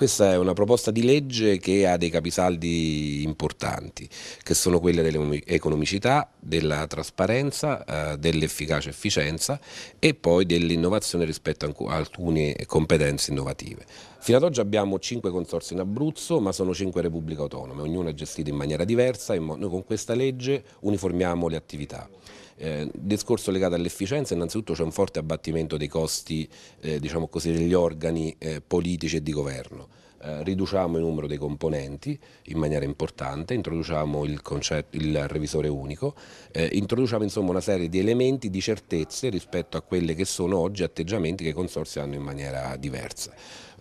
Questa è una proposta di legge che ha dei capisaldi importanti, che sono quelle dell'economicità, della trasparenza, eh, dell'efficacia e efficienza e poi dell'innovazione rispetto a alcune competenze innovative. Fino ad oggi abbiamo cinque consorsi in Abruzzo, ma sono cinque repubbliche autonome, ognuna è gestita in maniera diversa e noi con questa legge uniformiamo le attività. Eh, discorso legato all'efficienza, innanzitutto c'è un forte abbattimento dei costi eh, diciamo così, degli organi eh, politici e di governo eh, riduciamo il numero dei componenti in maniera importante, introduciamo il, concetto, il revisore unico, eh, introduciamo insomma una serie di elementi, di certezze rispetto a quelle che sono oggi atteggiamenti che i consorsi hanno in maniera diversa.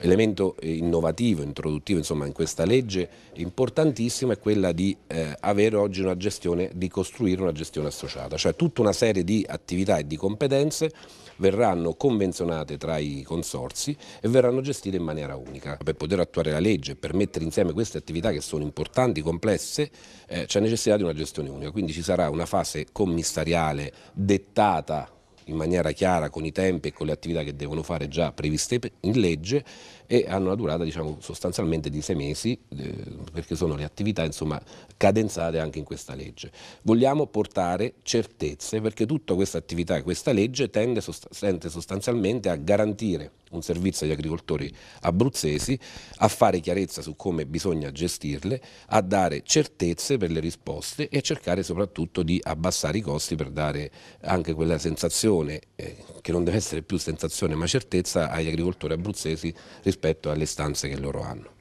Elemento eh, innovativo, introduttivo insomma in questa legge importantissimo è quella di eh, avere oggi una gestione, di costruire una gestione associata, cioè tutta una serie di attività e di competenze verranno convenzionate tra i consorsi e verranno gestite in maniera unica per poter attuare la legge, per mettere insieme queste attività che sono importanti, complesse, eh, c'è necessità di una gestione unica. Quindi ci sarà una fase commissariale dettata in maniera chiara con i tempi e con le attività che devono fare già previste in legge e hanno una durata diciamo, sostanzialmente di sei mesi eh, perché sono le attività insomma, cadenzate anche in questa legge. Vogliamo portare certezze perché tutta questa attività, e questa legge tende sostanzialmente a garantire un servizio agli agricoltori abruzzesi, a fare chiarezza su come bisogna gestirle, a dare certezze per le risposte e a cercare soprattutto di abbassare i costi per dare anche quella sensazione, eh, che non deve essere più sensazione ma certezza, agli agricoltori abruzzesi rispetto alle stanze che loro hanno.